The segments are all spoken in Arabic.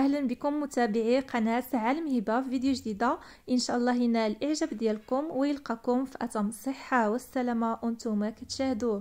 اهلا بكم متابعي قناه عالم هبه في فيديو جديده ان شاء الله ينال الاعجاب ديالكم ويلقاكم في اتم الصحه والسلامه وانتم كتشاهدوا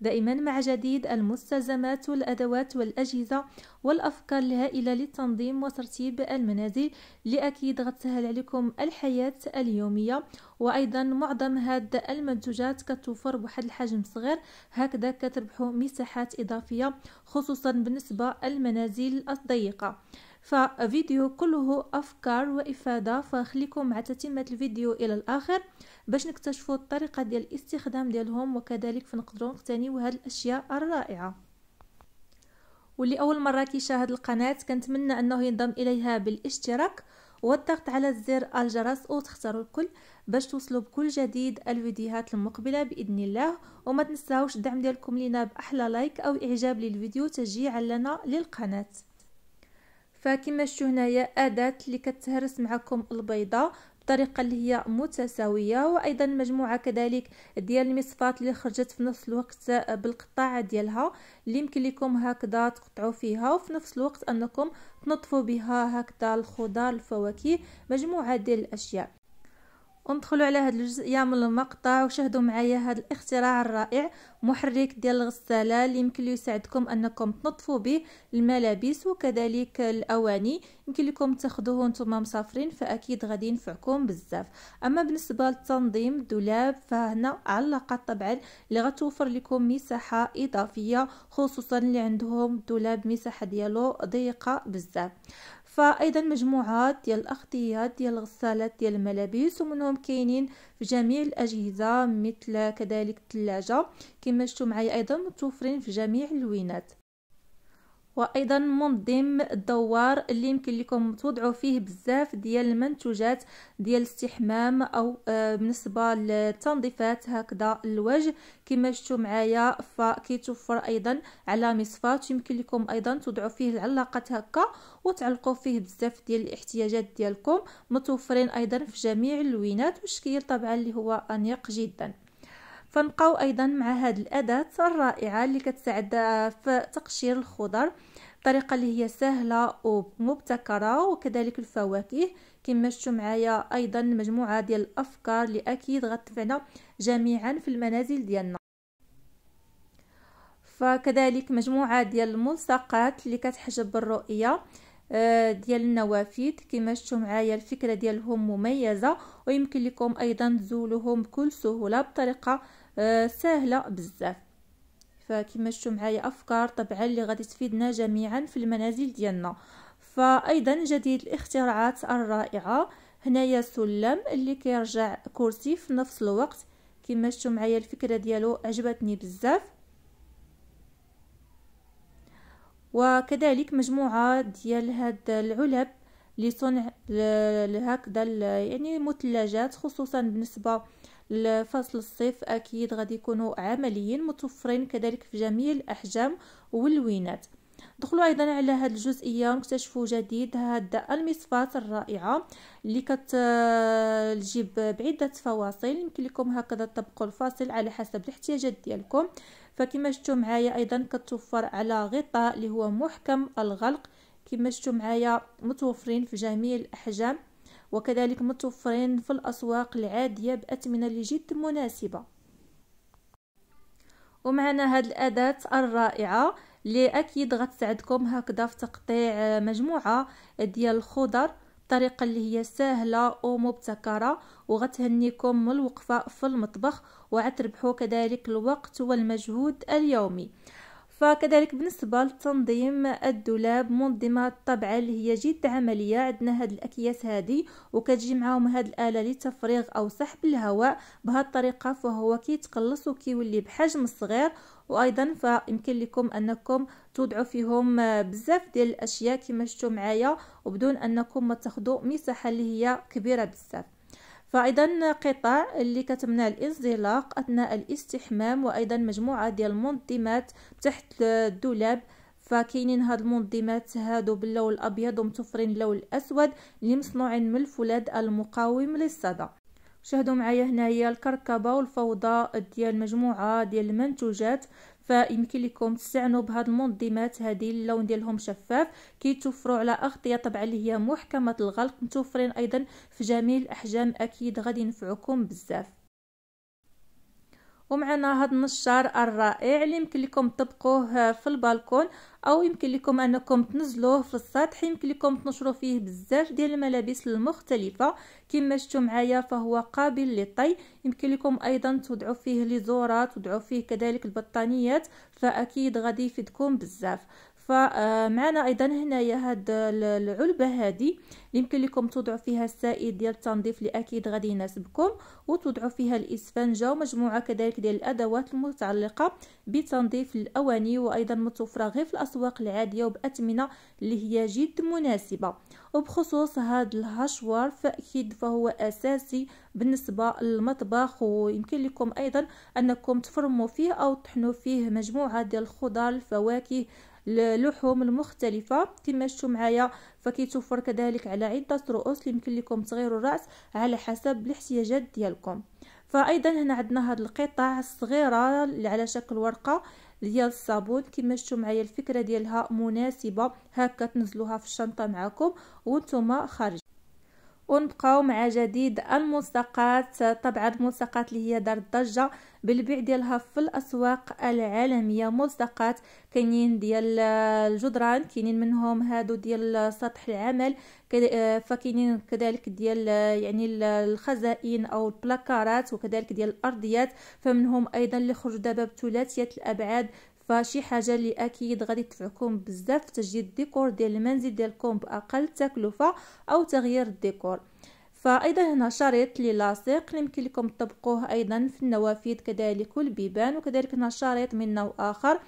دائما مع جديد المستلزمات والادوات والاجهزه والافكار الهائله للتنظيم وترتيب المنازل لاكيد غتسهل عليكم الحياه اليوميه وايضا معظم هاد المنتوجات كتوفر بواحد الحجم صغير هكذا كتربحوا مساحات اضافيه خصوصا بالنسبه للمنازل الضيقه ففيديو كله افكار وافاده فخليكم مع تتمه الفيديو الى الاخر باش نكتشفوا الطريقه ديال الاستخدام ديالهم وكذلك فنقدروا نقتنيو هاد الاشياء الرائعه واللي اول مره كيشاهد القناه كنتمنى انه ينضم اليها بالاشتراك والضغط على زر الجرس وتختاروا الكل باش توصلوا بكل جديد الفيديوهات المقبله باذن الله وما تنساوش الدعم ديالكم لينا باحلى لايك او اعجاب للفيديو تشجيعا لنا للقناه فكما شفتوا هنايا اداه اللي كتهرس معكم البيضه بطريقه اللي هي متساويه وايضا مجموعه كذلك ديال المصفات اللي خرجت في نفس الوقت بالقطاع ديالها اللي يمكن لكم هكذا تقطعوا فيها وفي نفس الوقت انكم تنظفوا بها هكذا الخضار الفواكه مجموعه ديال الاشياء وندخلوا على هذه الجزئيه من المقطع وشاهدوا معايا هذا الاختراع الرائع محرك ديال الغساله اللي يمكن يساعدكم انكم تنظفوا به الملابس وكذلك الاواني يمكن لكم تاخذوه نتوما مسافرين فاكيد غادي ينفعكم بزاف اما بالنسبه لتنظيم الدولاب فهنا علاقات طبعا اللي غتوفر لكم مساحه اضافيه خصوصا اللي عندهم الدولاب مساحه ديالو ضيقه بزاف فايضا مجموعات ديال الاغطيه ديال الغسالات ديال الملابس ومنهم كاينين في جميع الاجهزه مثل كذلك الثلاجه كما شفتوا معايا ايضا متوفرين في جميع اللوينات وايضا منظم الدوار اللي يمكن لكم توضعوا فيه بزاف ديال المنتوجات ديال الاستحمام او آه، بالنسبه للتنظيفات هكذا الوجه كما شفتوا معايا فكيتوفر ايضا على مصفات يمكن لكم ايضا توضعوا فيه العلاقات هكا وتعلقوا فيه بزاف ديال الاحتياجات ديالكم متوفرين ايضا في جميع اللوينات والشكل طبعا اللي هو انيق جدا فنبقاو ايضا مع هاد الاداه الرائعه اللي كتساعد في تقشير الخضر طريقه اللي هي سهله ومبتكره وكذلك الفواكه كما شفتوا معايا ايضا مجموعه ديال الافكار اللي اكيد غتنفعنا جميعا في المنازل ديالنا فكذلك مجموعه ديال الملصقات اللي كتحجب الرؤيه آه، ديال النوافذ كما شفتوا معايا الفكره ديالهم مميزه ويمكن لكم ايضا تزولوهم بكل سهوله بطريقه آه، سهله بزاف فكما شفتوا معايا افكار طبعا اللي غادي تفيدنا جميعا في المنازل ديالنا فايضا جديد الاختراعات الرائعه هنايا سلم اللي كيرجع كرسي في نفس الوقت كما شفتوا معايا الفكره ديالو عجبتني بزاف وكذلك مجموعه ديال هاد العلب لصنع هكذا يعني مثلجات خصوصا بالنسبه الفصل الصيف اكيد غادي يكونوا عمليين متوفرين كذلك في جميع الاحجام واللوينات دخلوا ايضا على هذه الجزئيه ونكتشفوا جديد هذا المصفاة الرائعه اللي كتجيب آه، بعده فواصل يمكن لكم هكذا تطبقوا الفاصل على حسب الاحتياجات ديالكم فكما شفتوا معايا ايضا كتوفر على غطاء اللي هو محكم الغلق كما شفتوا معايا متوفرين في جميع الاحجام وكذلك متوفرين في الأسواق العادية بأثمنة جد مناسبة ومعنا هاد الأداة الرائعة اللي أكيد غتساعدكم هكذا في تقطيع مجموعة ديال الخضر بطريقة اللي هي سهلة ومبتكرة وغتهنيكم من الوقفة في المطبخ وغتربحوا كذلك الوقت والمجهود اليومي فكذلك بالنسبه لتنظيم الدولاب منظمه الطبعه اللي هي جد عمليه عندنا هاد الاكياس هادي وكتجي معاهم هاد الاله لتفريغ او سحب الهواء بهاد الطريقه فهو كيتقلص وكيولي بحجم صغير وايضا فيمكن لكم انكم توضعوا فيهم بزاف ديال الاشياء كما شفتوا معايا وبدون انكم ما تاخذوا مساحه اللي هي كبيره بزاف فايضا قطع اللي كتمنع الانزلاق اثناء الاستحمام وايضا مجموعه ديال المنظمات تحت الدولاب فكاينين هاد المنظمات هادو باللون الابيض ومتوفرين اللون الاسود اللي مصنوعين من الفولاذ المقاوم للصدى شاهدوا معايا هنايا الكركبه والفوضى ديال مجموعه ديال المنتوجات فيمكن لكم تستعنوا بهاد المنظمات هذه اللون ديالهم شفاف كيتوفروا على اغطيه طبعا اللي هي محكمه الغلق متوفرين ايضا في جميع الاحجام اكيد غادي ينفعكم بزاف ومعنا هاد النشار الرائع اللي يمكن لكم تطبقوه في البالكون او يمكن لكم انكم تنزلوه في السطح يمكن لكم تنشروا فيه بزاف ديال الملابس المختلفه كما شفتوا معايا فهو قابل للطي يمكن لكم ايضا تضعوا فيه لي زورات فيه كذلك البطانيات فاكيد غادي يفيدكم بزاف فمعنا ايضا هنايا هاد العلبه هادي يمكن لكم توضعوا فيها السائد ديال التنظيف اللي اكيد غادي يناسبكم وتوضعوا فيها الاسفنجه ومجموعه كذلك ديال الادوات المتعلقه بتنظيف الاواني وايضا متوفره غير في الاسواق العاديه وباثمنه اللي هي جد مناسبه وبخصوص هاد الهشوار فاكيد فهو اساسي بالنسبه للمطبخ ويمكن لكم ايضا انكم تفرموا فيه او تطحنوا فيه مجموعه ديال الخضار الفواكه اللحوم المختلفه كما شفتوا معايا فكيتوفر كذلك على عده رؤوس اللي يمكن لكم تغيروا الراس على حسب الاحتياجات ديالكم فايضا هنا عندنا هاد القطع الصغيره اللي على شكل ورقه ديال الصابون كما شفتوا معايا الفكره ديالها مناسبه هكا تنزلوها في الشنطه معكم وانتم خارجين ونبقاو مع جديد الملصقات طبعا الملصقات اللي هي دار الضجة بالبيع ديالها في الاسواق العالميه ملصقات كاينين ديال الجدران كاينين منهم هادو ديال سطح العمل فكاينين كذلك ديال يعني الخزائن او البلاكارات وكذلك ديال الارضيات فمنهم ايضا اللي خرجوا دابا بثلاثيه الابعاد فشي حاجه اللي اكيد غادي تدفعكم بزاف في تجديد الديكور ديال المنزل ديالكم باقل تكلفه او تغيير الديكور فايضا هنا شريط اللي لاصق اللي يمكن لكم تطبقوه ايضا في النوافذ كذلك والبيبان وكذلك هنا شريط من نوع اخر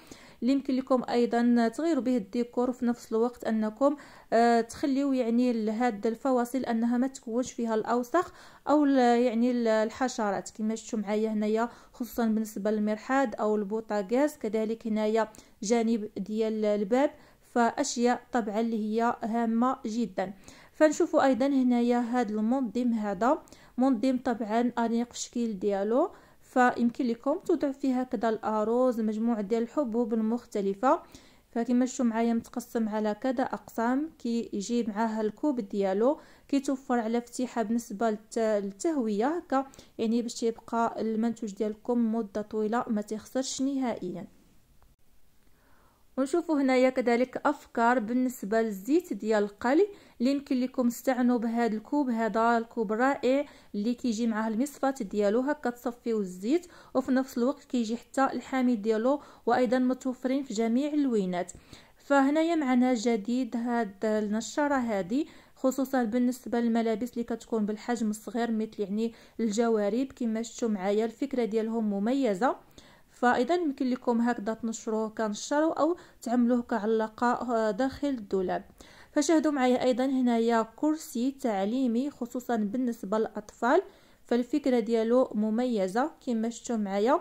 اللي يمكن لكم ايضا تغيروا به الديكور وفي نفس الوقت انكم آه، تخليو يعني هاد الفواصل انها ما تكونش فيها الاوساخ او يعني الحشرات كما شفتوا معايا هنايا خصوصا بالنسبه للمرحاض او البوطاغاز كذلك هنايا جانب ديال الباب فاشياء طبعا اللي هي هامه جدا فنشوفوا ايضا هنايا هاد المنظم هذا منظم طبعا انيق الشكل ديالو فيمكن لكم توضع فيها كذا الاروز مجموعه ديال الحبوب المختلفه فكما شفتوا معايا متقسم على كذا اقسام كيجي يجي معاها الكوب ديالو كيتوفر على فتيحه بالنسبه للتهويه هكا يعني باش يبقى المنتوج ديالكم مده طويله ما تخسرش نهائيا ونشوفوا هنايا كذلك افكار بالنسبه للزيت ديال القلي اللي يمكن لكم تستعنوا بهذا الكوب هذا الكوب رائع اللي كيجي معاه المصفات ديالو هكا تصفيو الزيت وفي نفس الوقت كيجي حتى الحامي ديالو وايضا متوفرين في جميع اللوينات فهنايا معنا جديد هاد النشاره هذه خصوصا بالنسبه للملابس اللي كتكون بالحجم الصغير مثل يعني الجوارب كما شفتوا معايا الفكره ديالهم مميزه فاذا يمكن لكم هكذا تنشروه كنشرو او تعملوه كعلاقه داخل الدولاب فشاهدوا معايا ايضا هنايا كرسي تعليمي خصوصا بالنسبه للاطفال فالفكره ديالو مميزه كما شفتوا معايا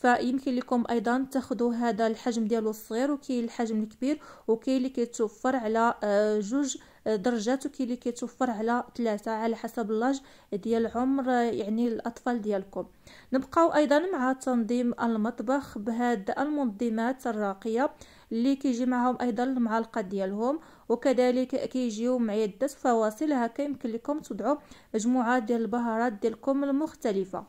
فيمكن لكم ايضا تاخذوا هذا الحجم ديالو الصغير وكاين الحجم الكبير وكاين اللي كيتوفر على آه، جوج درجاتك اللي كيتوفر على ثلاثة على حسب اللاج ديال العمر يعني الأطفال ديالكم نبقاو أيضا مع تنظيم المطبخ بهاد المنظمات الراقية اللي كيجي معهم ايضا المعلقه ديالهم وكذلك كيجيو عدة فواصل هكا يمكن لكم تضعوا مجموعه ديال البهارات ديالكم المختلفه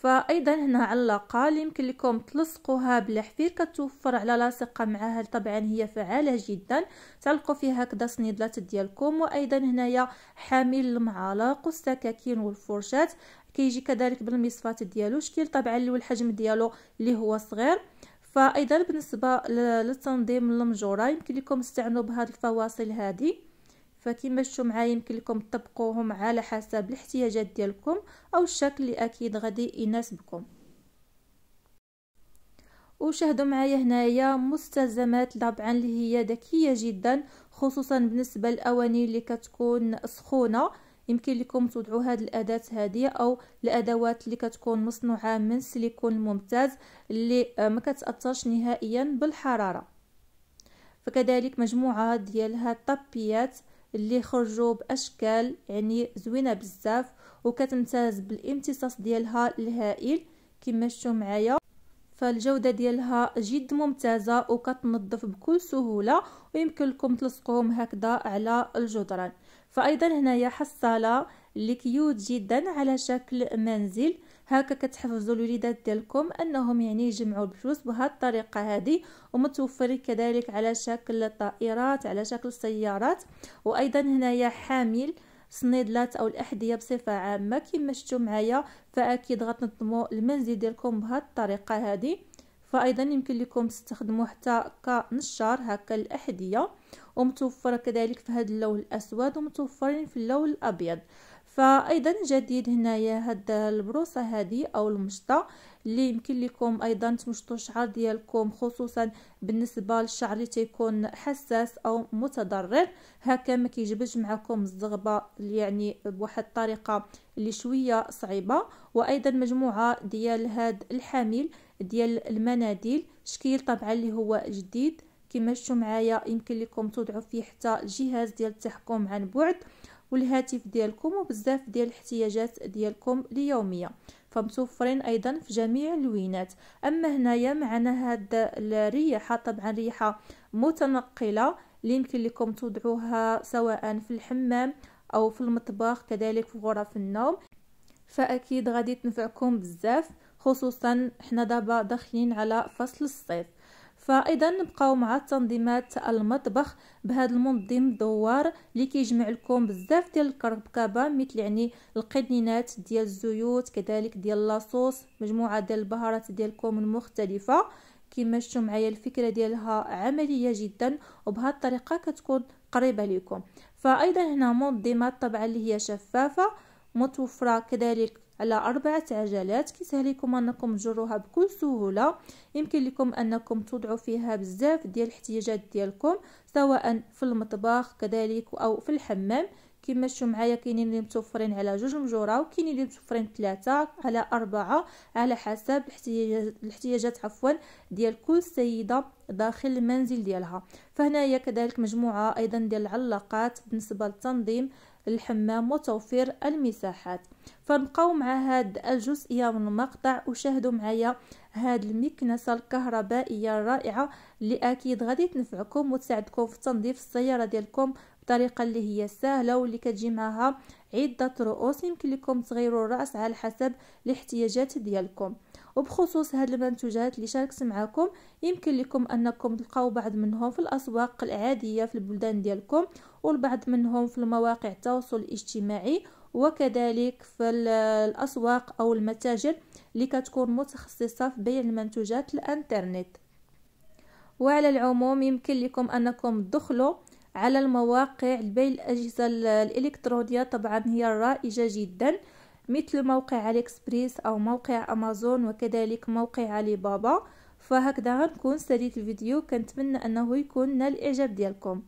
فايضا هنا علقه اللي يمكن لكم تلصقوها بالحفير كتوفر على لاصقه معها طبعا هي فعاله جدا تعلقوا فيها هكذا صنيدلات ديالكم وايضا هنايا حامل المعالق والسكاكين والفرشات كيجي كذلك بالمصفات ديالو شكل طبعا الحجم ديالو اللي هو صغير فايضا بالنسبه لتنظيم المجوره يمكن لكم تستعنوا بهاد الفواصل هذه فكما شفتوا معايا يمكن لكم تطبقوهم على حسب الاحتياجات ديالكم او الشكل اللي اكيد غادي يناسبكم وشاهدوا معايا هنايا مستلزمات طبعا اللي هي ذكيه جدا خصوصا بالنسبه للاواني اللي كتكون سخونه يمكن لكم تضعوا هذه الاداه هذه او الادوات اللي كتكون مصنوعه من سيليكون ممتاز اللي آه، ما كتاثرش نهائيا بالحراره فكذلك مجموعه ديال هاد الطبيات اللي خرجوا باشكال يعني زوينه بزاف وكتمتاز بالامتصاص ديالها الهائل كما شفتوا معايا فالجوده ديالها جد ممتازه وكتنظف بكل سهوله ويمكن لكم تلصقوهم هكذا على الجدران فايضا هنايا حصاله اللي كيوت جدا على شكل منزل هكا كتحفزوا الوليدات ديالكم انهم يعني يجمعوا الفلوس بهذه الطريقه هذه ومتوفر كذلك على شكل طائرات على شكل سيارات وايضا هنايا حامل صنيدلات او الاحذيه بصفه عامه كما شفتوا معايا فاكيد غتنظموا المنزل ديالكم بهذه الطريقه هذه فايضا يمكن لكم تستخدموا حتى كنشار هكا الاحذيه ومتوفره كذلك في هذا اللون الاسود ومتوفرين في اللون الابيض فايضا جديد هنايا هاد البروسه هذه او المشطه اللي يمكن لكم ايضا تمشطوا الشعر ديالكم خصوصا بالنسبه للشعر اللي تيكون حساس او متضرر هكا ما كيجبدش معكم الزغبه يعني بواحد الطريقه اللي شويه صعيبه وايضا مجموعه ديال هاد الحامل ديال المناديل شكيل طبعا اللي هو جديد كما شفتوا معايا يمكن لكم توضعوا فيه حتى الجهاز ديال التحكم عن بعد والهاتف ديالكم وبزاف ديال الاحتياجات ديالكم اليوميه فمتوفرين ايضا في جميع اللوينات اما هنايا معنا هاد الريحه طبعا ريحه متنقله اللي يمكن لكم توضعوها سواء في الحمام او في المطبخ كذلك في غرف النوم فاكيد غادي تنفعكم بزاف خصوصا حنا دابا داخلين على فصل الصيف فايضا نبقاو مع تنظيمات المطبخ بهذا المنظم دوار اللي كيجمع لكم بزاف ديال الكركبه مثل يعني القدنينات ديال الزيوت كذلك ديال لاصوص مجموعه ديال البهارات ديالكم المختلفه كما شفتوا معايا الفكره ديالها عمليه جدا وبهذه الطريقه كتكون قريبه ليكم فايضا هنا منظمات طبعا اللي هي شفافه متوفره كذلك على أربعة عجلات لكم أنكم تجروها بكل سهولة يمكن لكم أنكم تضعوا فيها بزاف ديال الاحتياجات ديالكم سواء في المطبخ كذلك أو في الحمام كما شفتوا معايا كاينين اللي متوفرين على جوج مجوره وكاينين اللي متوفرين ثلاثه على اربعه على حسب الاحتياجات عفوا ديال كل سيده داخل المنزل ديالها فهنايا كذلك مجموعه ايضا ديال العلاقات بالنسبه للتنظيم الحمام وتوفير المساحات فنبقاو مع هاد الجزئيه من المقطع وشاهدوا معايا هاد المكنسه الكهربائيه الرائعه اللي اكيد غادي تنفعكم وتساعدكم في تنظيف السياره ديالكم بطريقه اللي هي سهله واللي كتجي معها عده رؤوس يمكن لكم تغيروا الراس على حسب الاحتياجات ديالكم وبخصوص هاد المنتوجات اللي شاركت معكم يمكن لكم انكم تلقاو بعض منهم في الاسواق العاديه في البلدان ديالكم والبعض منهم في المواقع التواصل الاجتماعي وكذلك في الاسواق او المتاجر اللي كتكون متخصصه في بيع المنتوجات الانترنت وعلى العموم يمكن لكم انكم تدخلوا على المواقع لبيع الاجهزه الالكترونيه طبعا هي رائجه جدا مثل موقع اليكسبريس أو موقع أمازون وكذلك موقع علي بابا فهكذا غنكون سديت الفيديو كنتمنى أنه يكون نال الإعجاب ديالكم